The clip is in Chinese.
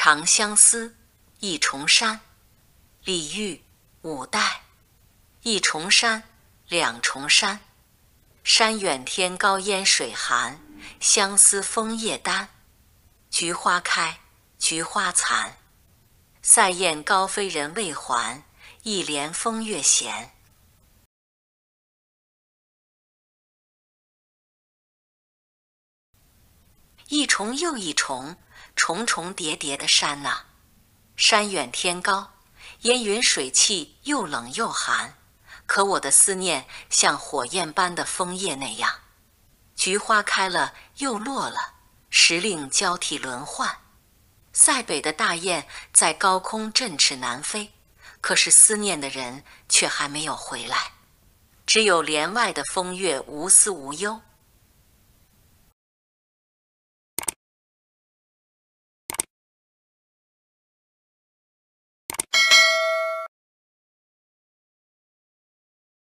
《长相思·一重山》，李煜，五代。一重山，两重山，山远天高烟水寒，相思枫叶丹。菊花开，菊花残，塞雁高飞人未还，一帘风月闲。一重又一重，重重叠叠的山呐，山远天高，烟云水气又冷又寒。可我的思念像火焰般的枫叶那样，菊花开了又落了，时令交替轮换。塞北的大雁在高空振翅南飞，可是思念的人却还没有回来。只有帘外的风月无私无忧。